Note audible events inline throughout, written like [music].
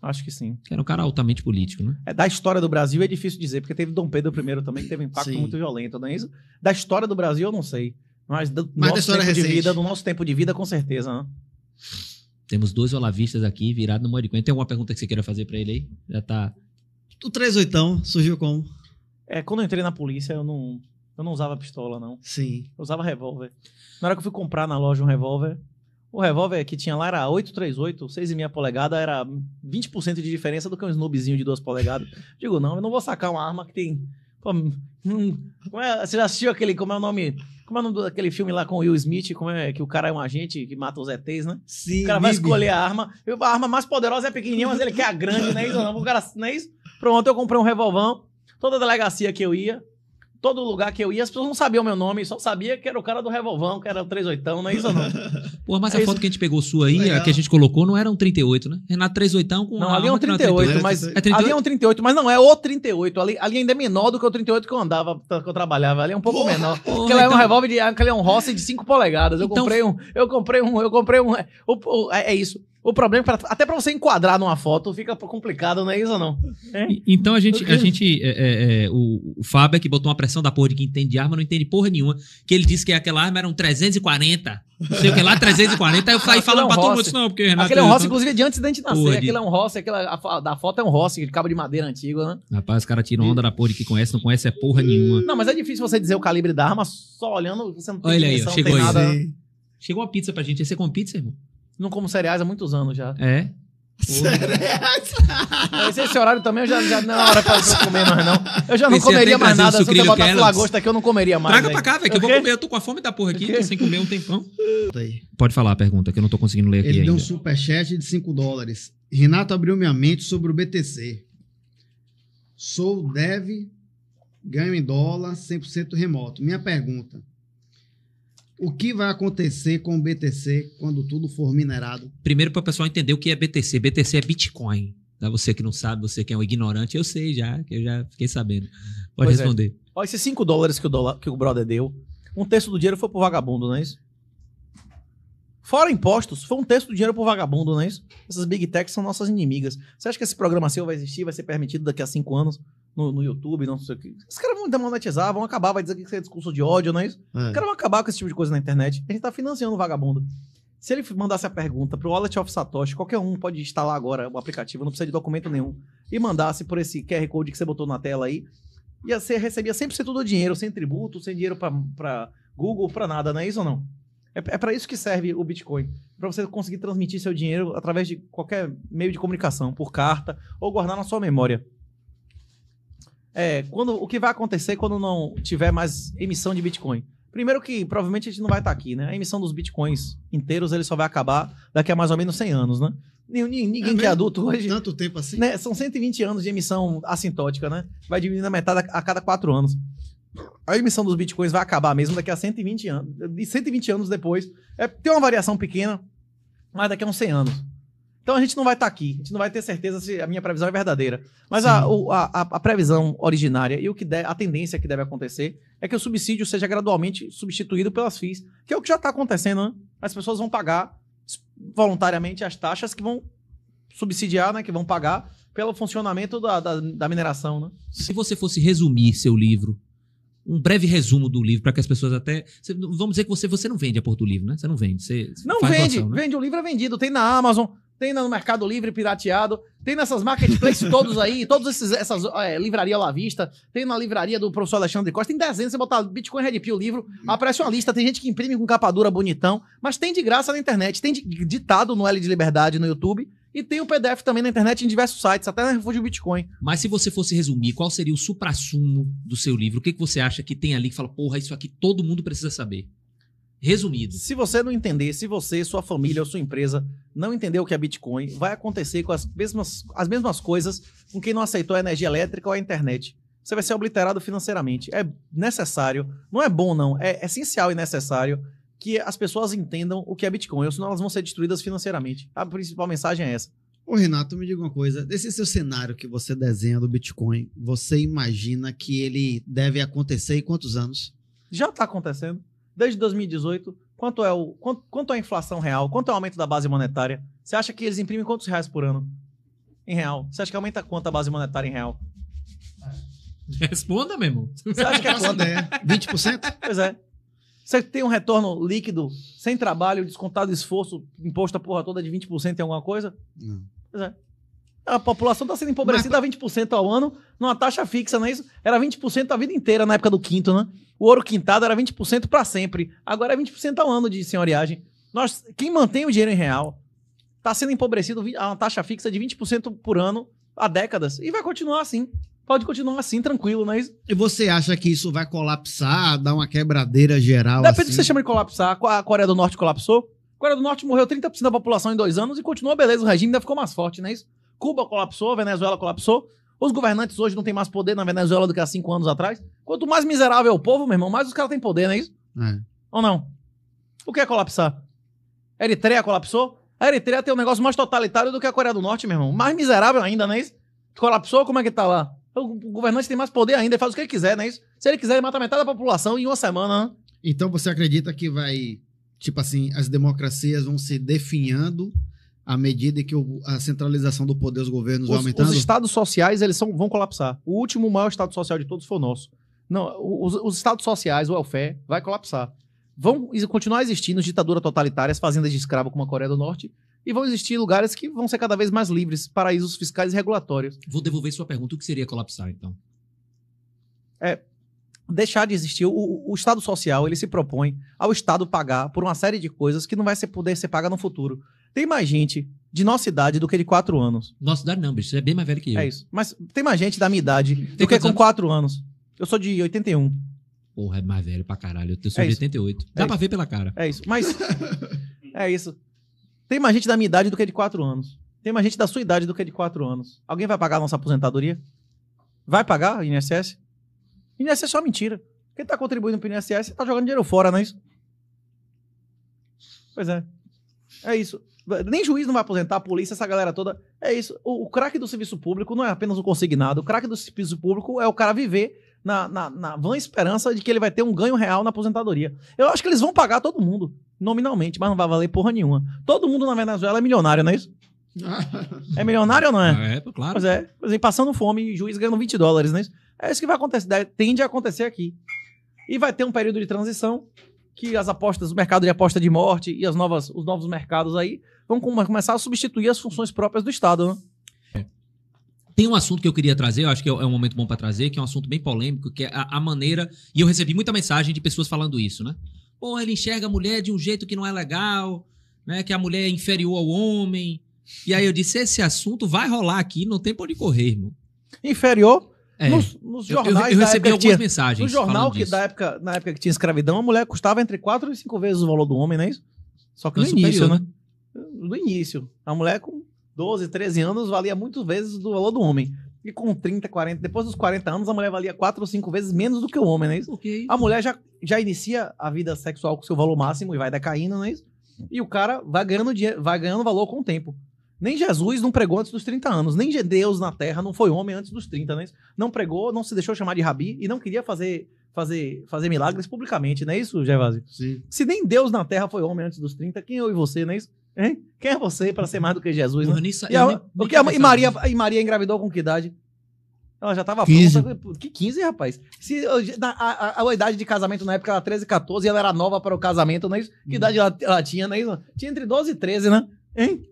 Acho que sim. era um cara altamente político, né? É, da história do Brasil é difícil dizer, porque teve Dom Pedro I também, que teve um impacto sim. muito violento, não é isso? Da história do Brasil, eu não sei. Mas do Mas nosso tempo recente. de vida, do nosso tempo de vida, com certeza, né? Temos dois olavistas aqui virado no Moricão. Tem alguma pergunta que você queira fazer para ele aí? Já tá. O 38 surgiu como? É, quando eu entrei na polícia, eu não, eu não usava pistola, não. Sim. Eu usava revólver. Na hora que eu fui comprar na loja um revólver, o revólver que tinha lá era 838, 6,5 polegada, era 20% de diferença do que um snoobzinho de 2 polegadas. Digo, não, eu não vou sacar uma arma que tem. Pô, hum, é, você já assistiu aquele. Como é o nome? Como é o nome daquele filme lá com Will Smith? Como é que o cara é um agente que mata os ETs, né? Sim. O cara vai escolher a arma. A arma mais poderosa é pequenininha, mas ele quer a grande, né? Isso, não, o cara, não é isso? Pronto, eu comprei um revolvão. Toda a delegacia que eu ia, todo lugar que eu ia, as pessoas não sabiam o meu nome, só sabia que era o cara do Revolvão, que era o 38, não é isso ou não? [laughs] Pô, mas é a isso. foto que a gente pegou sua aí, Legal. a que a gente colocou, não era um 38, né? Renato 38 com Não, ali é um 38, mas. É ali é um 38, mas não é o 38. Ali, ali ainda é menor do que o 38 que eu andava, que eu trabalhava. Ali é um pouco porra, menor. Porra, porque então... é um então- revólver de. Aquele é um Rossi de 5 polegadas. Eu então... comprei um. Eu comprei um. Eu comprei um. É, é, é isso. O problema é que até para você enquadrar numa foto fica complicado, não é isso não? É. Então a gente, a gente é, é, é, o, o Fábio é que botou uma pressão da porra de que entende arma, não entende porra nenhuma, que ele disse que aquela arma era um 340, não sei o que lá, 340, aí eu falei falando é um pra todo mundo, não, porque Renato... Aquele é um é Rossi, inclusive, de antes da gente nascer, aquele é um Rossi, aquela, a, da foto é um Rossi, de cabo de madeira antigo, né? Rapaz, os caras tiram onda da porra de que conhece, não conhece é porra nenhuma. Não, mas é difícil você dizer o calibre da arma só olhando, você não tem Olha dimensão, aí, ó, chegou não tem aí. nada... Chegou uma pizza pra gente, ia ser com pizza, irmão? não como cereais há muitos anos já. É? Cereais? esse horário também eu já, já não é hora pra eu comer mais, não. Eu já não Pensei comeria mais nada. Se eu botar lagosta aqui, eu não comeria mais. Traga aí. pra cá, velho, que eu vou comer. Eu tô com a fome da porra aqui, tô sem comer um tempão. Pode falar a pergunta, que eu não tô conseguindo ler Ele aqui ainda. Ele deu um superchat de 5 dólares. Renato abriu minha mente sobre o BTC. Sou dev, ganho em dólar, 100% remoto. Minha pergunta, o que vai acontecer com o BTC quando tudo for minerado? Primeiro, para o pessoal entender o que é BTC. BTC é Bitcoin. Tá? Você que não sabe, você que é um ignorante, eu sei já, eu já fiquei sabendo. Pode pois é. responder. É. Olha, esses 5 dólares que o, dólar, que o brother deu, um terço do dinheiro foi pro vagabundo, não é isso? Fora impostos, foi um terço do dinheiro pro vagabundo, não é isso? Essas big techs são nossas inimigas. Você acha que esse programa seu vai existir, vai ser permitido daqui a cinco anos? no, no, YouTube, não sei o que. Os caras vão demonetizar, vão acabar, vai dizer que isso é discurso de ódio, não é isso? É. Os caras vão acabar com esse tipo de coisa na internet. A gente tá financiando o vagabundo. Se ele mandasse a pergunta pro Wallet of Satoshi, qualquer um pode instalar agora o aplicativo, não precisa de documento nenhum, e mandasse por esse QR Code que você botou na tela aí, ia ser, recebia 100% do dinheiro, sem tributo, sem dinheiro para Google, para nada, não é isso ou não? É, é para isso que serve o Bitcoin, para você conseguir transmitir seu dinheiro através de qualquer meio de comunicação, por carta, ou guardar na sua memória é, quando, o que vai acontecer quando não tiver mais emissão de Bitcoin? Primeiro que provavelmente a gente não vai estar aqui, né? A emissão dos bitcoins inteiros ele só vai acabar daqui a mais ou menos 100 anos, né? Ninguém é que é adulto hoje. Tanto tempo assim? Né? São 120 anos de emissão assintótica, né? Vai diminuindo a metade a cada 4 anos. A emissão dos bitcoins vai acabar mesmo daqui a 120 anos. De 120 anos depois. É, tem uma variação pequena, mas daqui a uns 100 anos. Então a gente não vai estar tá aqui, a gente não vai ter certeza se a minha previsão é verdadeira. Mas a, a, a, previsão originária e o que de, a tendência que deve acontecer é que o subsídio seja gradualmente substituído pelas FIIs, que é o que já está acontecendo, né? As pessoas vão pagar voluntariamente as taxas que vão subsidiar, né? Que vão pagar pelo funcionamento da, da, da mineração, né? Se você fosse resumir seu livro um breve resumo do livro para que as pessoas até vamos dizer que você você não vende a Porto Livro, né? Você não vende, você não vende, doação, né? vende o livro é vendido, tem na Amazon tem no Mercado Livre pirateado, tem nessas marketplaces [laughs] todos aí, todas esses, essas é, livraria à vista, tem na livraria do professor Alexandre Costa, tem dezenas, você botar Bitcoin Red Pill, o livro, uhum. aparece uma lista, tem gente que imprime com capa dura bonitão, mas tem de graça na internet, tem ditado no L de Liberdade no YouTube, e tem o PDF também na internet em diversos sites, até na Refúgio Bitcoin. Mas se você fosse resumir, qual seria o suprassumo do seu livro? O que, que você acha que tem ali que fala, porra, isso aqui todo mundo precisa saber? resumido. Se você não entender, se você, sua família ou sua empresa não entender o que é Bitcoin, vai acontecer com as mesmas, as mesmas coisas com quem não aceitou a energia elétrica ou a internet. Você vai ser obliterado financeiramente. É necessário, não é bom não, é essencial e necessário que as pessoas entendam o que é Bitcoin, ou senão elas vão ser destruídas financeiramente. A principal mensagem é essa. Ô Renato, me diga uma coisa, desse seu cenário que você desenha do Bitcoin, você imagina que ele deve acontecer em quantos anos? Já está acontecendo desde 2018, quanto é o quanto, quanto é a inflação real, quanto é o aumento da base monetária? Você acha que eles imprimem quantos reais por ano em real? Você acha que aumenta quanto a base monetária em real? [laughs] Responda, meu irmão. Você acha que é quanto? Assim? É 20%? Pois é. Você tem um retorno líquido, sem trabalho, descontado esforço, imposto a porra toda de 20% em alguma coisa? Não. Pois é. A população está sendo empobrecida Mas... a 20% ao ano, numa taxa fixa, não é isso? Era 20% a vida inteira na época do quinto, né? O ouro quintado era 20% para sempre. Agora é 20% ao ano de senhoriagem. Nós, quem mantém o dinheiro em real está sendo empobrecido a uma taxa fixa de 20% por ano há décadas. E vai continuar assim. Pode continuar assim, tranquilo, não é isso? E você acha que isso vai colapsar, dar uma quebradeira geral? Depende assim? do que assim? você chama de colapsar. A Coreia do Norte colapsou? A Coreia do Norte morreu 30% da população em dois anos e continuou beleza, o regime ainda ficou mais forte, não é isso? Cuba colapsou, Venezuela colapsou. Os governantes hoje não têm mais poder na Venezuela do que há cinco anos atrás. Quanto mais miserável é o povo, meu irmão, mais os caras têm poder, não é isso? É. Ou não? O que é colapsar? Eritreia colapsou? A Eritreia tem um negócio mais totalitário do que a Coreia do Norte, meu irmão. Mais miserável ainda, não é isso? Colapsou, como é que tá lá? O governante tem mais poder ainda, ele faz o que ele quiser, não é isso? Se ele quiser, ele mata metade da população em uma semana, né? Então você acredita que vai, tipo assim, as democracias vão se definhando à medida que o, a centralização do poder dos governos os, vai aumentando? Os estados sociais eles são, vão colapsar. O último maior estado social de todos foi o nosso. Não, os, os estados sociais, o welfare, vai colapsar. Vão continuar existindo ditaduras totalitárias, fazendas de escravo como a Coreia do Norte, e vão existir lugares que vão ser cada vez mais livres, paraísos fiscais e regulatórios. Vou devolver sua pergunta, o que seria colapsar, então? É, deixar de existir. O, o, Estado Social ele se propõe ao Estado pagar por uma série de coisas que não vai ser, poder ser paga no futuro tem mais gente de nossa idade do que de 4 anos. Nossa idade não, bicho. Você é bem mais velho que eu. É isso. Mas tem mais gente da minha idade tem do que com 4 anos. Eu sou de 81. Porra, é mais velho pra caralho. Eu sou é de 88. É Dá é pra isso. ver pela cara. É isso. Mas. [laughs] é isso. Tem mais gente da minha idade do que de 4 anos. Tem mais gente da sua idade do que de 4 anos. Alguém vai pagar a nossa aposentadoria? Vai pagar INSS? INSS é só mentira. Quem tá contribuindo pro INSS tá jogando dinheiro fora, não é isso? Pois é. É isso. Nem juiz não vai aposentar, a polícia, essa galera toda. É isso. O, o craque do serviço público não é apenas o consignado. O craque do serviço público é o cara viver na, na, na vã esperança de que ele vai ter um ganho real na aposentadoria. Eu acho que eles vão pagar todo mundo, nominalmente, mas não vai valer porra nenhuma. Todo mundo na Venezuela é milionário, não é isso? [laughs] é milionário ou não é? É, claro. Pois é. Por é, exemplo, passando fome, juiz ganhando 20 dólares, não é isso É isso que vai acontecer, tende a acontecer aqui. E vai ter um período de transição que as apostas, o mercado de aposta de morte e as novas, os novos mercados aí vão começar a substituir as funções próprias do Estado, né? É. tem um assunto que eu queria trazer, eu acho que é, é um momento bom para trazer, que é um assunto bem polêmico, que é a, a, maneira. E eu recebi muita mensagem de pessoas falando isso, né? Pô, ele enxerga a mulher de um jeito que não é legal, né? Que a mulher é inferior ao homem. E aí eu disse: esse assunto vai rolar aqui, não tem por onde correr, irmão. Inferior? É. Nos, nos, jornais. Eu, eu, eu recebi algumas tinha, mensagens. No jornal que disso. da época, na época que tinha escravidão, a mulher custava entre 4 e 5 vezes o valor do homem, não é isso? Só que no, no início, né? né? No início. A mulher com 12, 13 anos valia muitos vezes o valor do homem. E com 30, 40, depois dos 40 anos, a mulher valia 4 ou 5 vezes menos do que o homem, não é isso? Okay. A mulher já, já inicia a vida sexual com seu valor máximo e vai decaindo, não é isso? E o cara vai ganhando, dinheiro, vai ganhando valor com o tempo. Nem Jesus não pregou antes dos 30 anos, nem Deus na terra não foi homem antes dos 30, né? Não pregou, não se deixou chamar de rabi e não queria fazer fazer fazer milagres publicamente, não é isso, Gervásio? Sim. Se nem Deus na terra foi homem antes dos 30, quem é eu e você, não é isso? Hein? Quem é você para ser mais do que Jesus? Né? Eu e, a, nem, nem a, e, Maria, e Maria engravidou com que idade? Ela já tava 15. pronta. Que 15, rapaz? Se, a, a, a, idade de casamento na época era 13, 14, e ela era nova para o casamento, não é isso? Que hum. idade ela, ela tinha, não é isso? Tinha entre 12 e 13, né? Hein?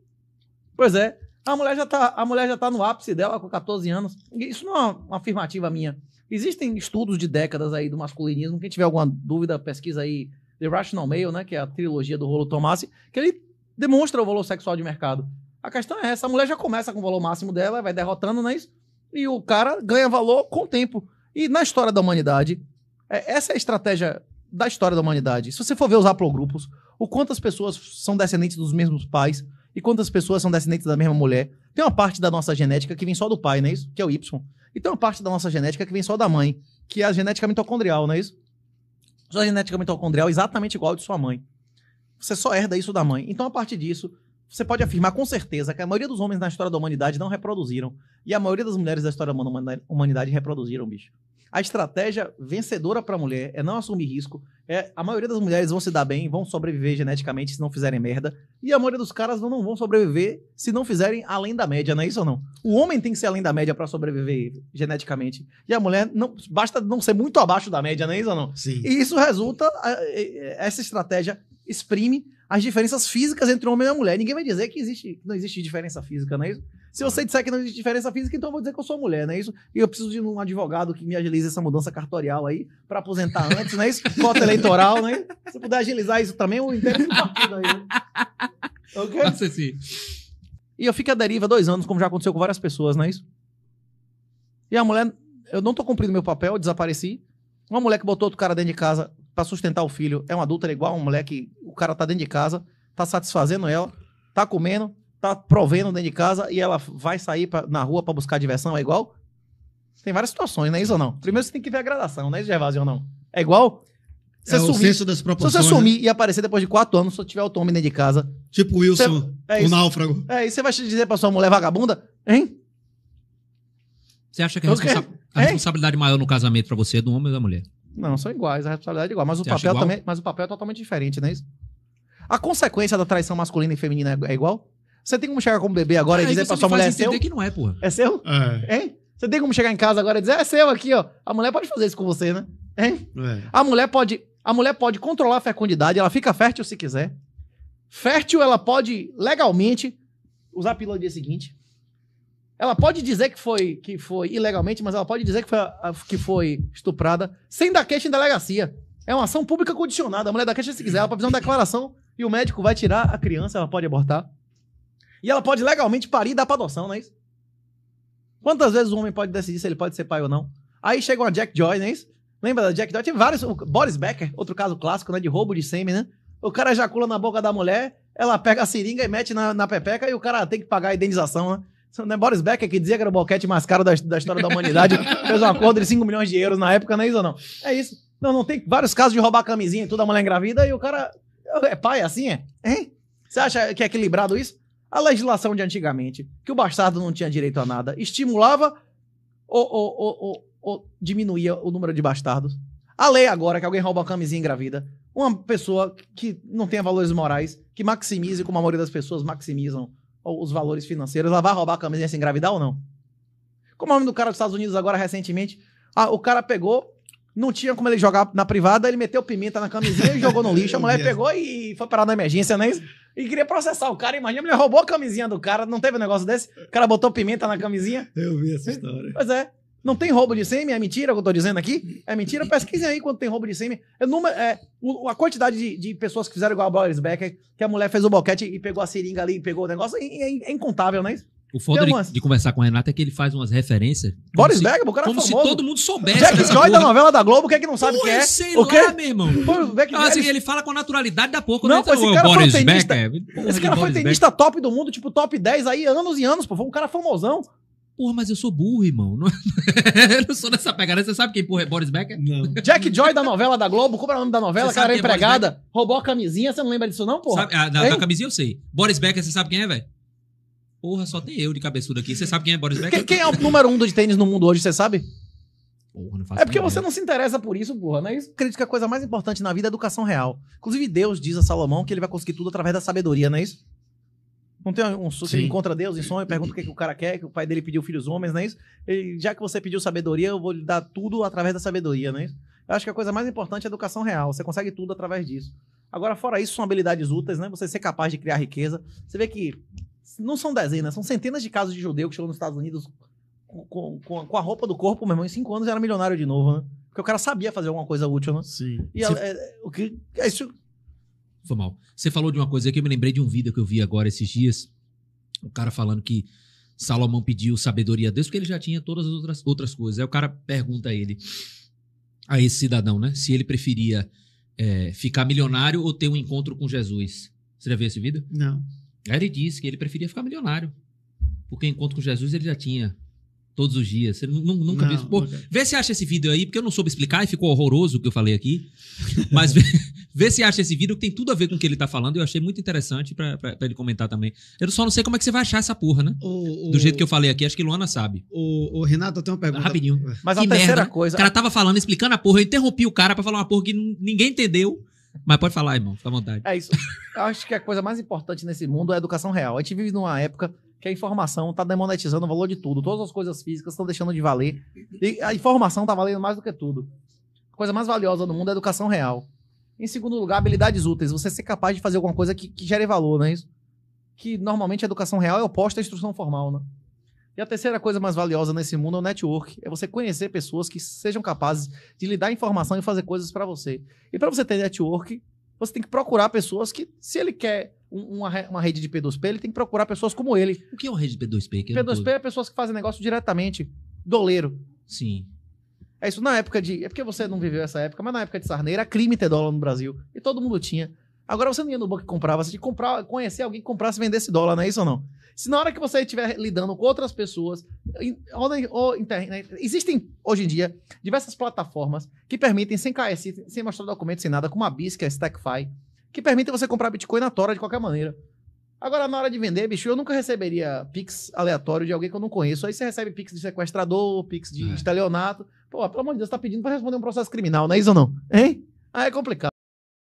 Pois é. A mulher já está, a mulher já tá no ápice dela com 14 anos. Isso não é uma, afirmativa minha. Existem estudos de décadas aí do masculinismo. Quem tiver alguma dúvida, pesquisa aí The Rational Male, né, que é a trilogia do Rolo Tomasi, que ele demonstra o valor sexual de mercado. A questão é essa, a mulher já começa com o valor máximo dela, vai derrotando, é isso, e o cara ganha valor com o tempo. E na história da humanidade, é, essa é a estratégia da história da humanidade. Se você for ver os haplogrupos, o quanto as pessoas são descendentes dos mesmos pais, e quantas pessoas são descendentes da mesma mulher? Tem uma parte da nossa genética que vem só do pai, não é isso? Que é o Y. E tem uma parte da nossa genética que vem só da mãe, que é a genética mitocondrial, não é isso? Sua genética mitocondrial é exatamente igual à de sua mãe. Você só herda isso da mãe. Então, a partir disso, você pode afirmar com certeza que a maioria dos homens na história da humanidade não reproduziram. E a maioria das mulheres da história da humanidade reproduziram, bicho a estratégia vencedora para a mulher é não assumir risco. É, a maioria das mulheres vão se dar bem, vão sobreviver geneticamente se não fizerem merda. E a maioria dos caras não, não vão sobreviver se não fizerem além da média, não é isso ou não? O homem tem que ser além da média para sobreviver geneticamente. E a mulher não basta não ser muito abaixo da média, não é isso ou não? Sim. E isso resulta, essa estratégia exprime as diferenças físicas entre homem e mulher. Ninguém vai dizer que existe, não existe diferença física, não é isso? Se você disser que não existe diferença física, então eu vou dizer que eu sou mulher, não é isso? E eu preciso de um advogado que me agilize essa mudança cartorial aí, para aposentar antes, não é isso? [laughs] Cota eleitoral, né? Se puder agilizar isso também, o interesse do partido aí. Né? Ok? Passa sim. E eu fico à deriva dois anos, como já aconteceu com várias pessoas, não é isso? E a mulher, eu não tô cumprindo meu papel, eu desapareci. Uma mulher que botou outro cara dentro de casa para sustentar o filho é uma adulta é igual a uma mulher que o cara tá dentro de casa, tá satisfazendo ela, tá comendo, tá provendo dentro de casa e ela vai sair pra, na rua para buscar diversão, é igual? Tem várias situações, não é isso ou não? Primeiro você tem que ver a gradação, não é isso, Gervásio, ou não? É igual? Você é sumir, o senso das proporções. Se você né? sumir e aparecer depois de quatro anos, se tiver o Tommy dentro de casa... Tipo Wilson, você, é o náufrago. É, e você vai dizer pra sua mulher vagabunda, hein? Você acha que a, responsa a responsabilidade maior no casamento para você é do homem ou da mulher? Não, são iguais, a responsabilidade é igual. Mas o, papel também, mas o papel é totalmente diferente, não é isso? A consequência da traição masculina e feminina é igual? Você tem como chegar com o bebê agora ah, e dizer então pra sua mulher é seu? que não é, porra. É seu? É. Hein? Você tem como chegar em casa agora e dizer, é seu aqui, ó. A mulher pode fazer isso com você, né? Hein? É. A mulher pode, a mulher pode controlar a fecundidade, ela fica fértil se quiser. Fértil, ela pode legalmente usar a pílula no dia seguinte. Ela pode dizer que foi, que foi ilegalmente, mas ela pode dizer que foi, que foi estuprada sem dar queixa em delegacia. É uma ação pública condicionada. A mulher dá queixa se quiser, ela pode fazer uma declaração e o médico vai tirar a criança, ela pode abortar. E ela pode legalmente parir e dar pra adoção, não é isso? Quantas vezes o homem pode decidir se ele pode ser pai ou não? Aí chega uma Jack Joy, não é isso? Lembra da Jack Joy? Tem vários. Boris Becker, outro caso clássico, né? De roubo de sêmen, né? O cara ejacula na boca da mulher, ela pega a seringa e mete na, na pepeca e o cara tem que pagar a indenização, né? É Boris Becker, que dizia que era o boquete mais caro da, da história da humanidade, [laughs] fez um acordo de 5 milhões de euros na época, não é isso ou não? É isso. Não, não tem vários casos de roubar camisinha e tudo, a mulher engravida e o cara. É pai assim, é? Hein? Você acha que é equilibrado isso? a legislação de antigamente, que o bastardo não tinha direito a nada, estimulava ou, ou, ou, ou diminuía o número de bastardos? A lei agora que alguém rouba uma camisinha engravida, uma pessoa que não tenha valores morais, que maximize, como a maioria das pessoas maximizam os valores financeiros, ela vai roubar a camisinha sem engravidar ou não? Como é o nome do cara dos Estados Unidos agora recentemente? Ah, o cara pegou, não tinha como ele jogar na privada, ele meteu pimenta na camisinha e jogou no lixo. A mulher pegou e foi parar na emergência, não é isso? E queria processar o cara, imagina, a mulher roubou a camisinha do cara, não teve um negócio desse? O cara botou pimenta na camisinha? Eu vi essa história. Pois é. Não tem roubo de sêmen, é mentira que eu tô dizendo aqui? É mentira? Pesquisem aí quando tem roubo de sêmen. É, é, a quantidade de, de, pessoas que fizeram igual a Boris Becker, que a mulher fez o boquete e pegou a seringa ali, e pegou o negócio, é, é incontável, não é isso? O foda de, de, conversar com o Renato é que ele faz umas referências. Boris Becker, o cara é Como se todo mundo soubesse. Jack Joy da novela da Globo, o que é que não sabe o que é? Sei o lá, meu irmão. Pô, Beck, ah, assim, ele... ele fala com a naturalidade da pouco. Não, né? pô, esse cara é foi tenista. Esse cara é foi tenista top do mundo, tipo top 10 aí, anos e anos, pô. Foi um cara famosão. Porra, mas eu sou burro, irmão. Não, [laughs] eu não sou dessa pegada. Você sabe quem porra é Boris Becker? Não. Jack Joy da novela da Globo. Como o nome da novela? Cara, é empregada. roubou a camisinha. Você não lembra disso não, porra? Sabe, a, da, da camisinha eu sei. Boris Becker, você sabe quem é, velho? Porra, só tem eu de cabeçudo aqui. Você sabe quem é Boris Becker? Quem, é o número um de tênis no mundo hoje, você sabe? Porra, não faço é porque ideia. você não se interessa por isso, porra, não né? é isso? Acredito que a coisa mais importante na vida é a educação real. Inclusive, Deus diz a Salomão que ele vai conseguir tudo através da sabedoria, não é isso? Não tem um você encontra Deus em sonho, pergunta o que, que o cara quer, que o pai dele pediu filhos homens, não é isso? já que você pediu sabedoria, eu vou lhe dar tudo através da sabedoria, não é isso? Eu acho que a coisa mais importante é a educação real. Você consegue tudo através disso. Agora, fora isso, são habilidades úteis, né? Você ser capaz de criar riqueza. Você vê que não são dezenas, né? são centenas de casos de judeu que chegou nos Estados Unidos com, com, com a roupa do corpo, meu irmão, em cinco anos era milionário de novo, né? Porque o cara sabia fazer alguma coisa útil, né? Sim. E é, é, o que. É isso. Foi mal. Você falou de uma coisa que eu me lembrei de um vídeo que eu vi agora esses dias. O cara falando que Salomão pediu sabedoria a Deus, porque ele já tinha todas as outras, outras coisas. Aí o cara pergunta a ele, a esse cidadão, né? Se ele preferia é, ficar milionário ou ter um encontro com Jesus. Você já viu esse vídeo? Não. Aí ele disse que ele preferia ficar milionário. Porque encontro com Jesus ele já tinha todos os dias. Você nunca não, viu isso? Pô, Vê se acha esse vídeo aí, porque eu não soube explicar e ficou horroroso o que eu falei aqui. Mas vê, [laughs] vê, se acha esse vídeo, que tem tudo a ver com o que ele tá falando. Eu achei muito interessante para ele comentar também. Eu só não sei como é que você vai achar essa porra, né? O, o, Do jeito que eu falei aqui, acho que Luana sabe. O, o Renato, eu tenho uma pergunta. Rapidinho. Mas que a merda, terceira né? coisa. O cara tava falando, explicando a porra. Eu interrompi o cara para falar uma porra que ninguém entendeu. Mas pode falar, irmão, fica à vontade. É isso. Eu acho que a coisa mais importante nesse mundo é a educação real. A gente vive numa época que a informação está demonetizando o valor de tudo. Todas as coisas físicas estão deixando de valer. E a informação está valendo mais do que tudo. A coisa mais valiosa no mundo é a educação real. Em segundo lugar, habilidades úteis. Você ser capaz de fazer alguma coisa que, que gere valor, não é isso? Que normalmente a educação real é oposta à instrução formal, né? E a terceira coisa mais valiosa nesse mundo é o network. É você conhecer pessoas que sejam capazes de lhe dar informação e fazer coisas para você. E para você ter network, você tem que procurar pessoas que, se ele quer uma, uma rede de P2P, ele tem que procurar pessoas como ele. O que é uma rede de P2P? Que P2P é pessoas que fazem negócio diretamente. Doleiro. Sim. É isso. Na época de. É porque você não viveu essa época, mas na época de Sarney era crime ter dólar no Brasil. E todo mundo tinha. Agora você não ia no banco e comprava, você tinha que comprar, conhecer alguém que comprasse e vendesse dólar, não é isso ou não? Se na hora que você estiver lidando com outras pessoas, ou, ou internet, existem hoje em dia diversas plataformas que permitem, sem KS, sem mostrar documento, sem nada, como a Bisca, a Stackify, que permitem você comprar Bitcoin na Tora de qualquer maneira. Agora, na hora de vender, bicho, eu nunca receberia Pix aleatório de alguém que eu não conheço. Aí você recebe Pix de sequestrador, Pix de é. estelionato. Pô, pelo amor de Deus, você tá pedindo para responder um processo criminal, não é isso ou não? Hein? Aí é complicado.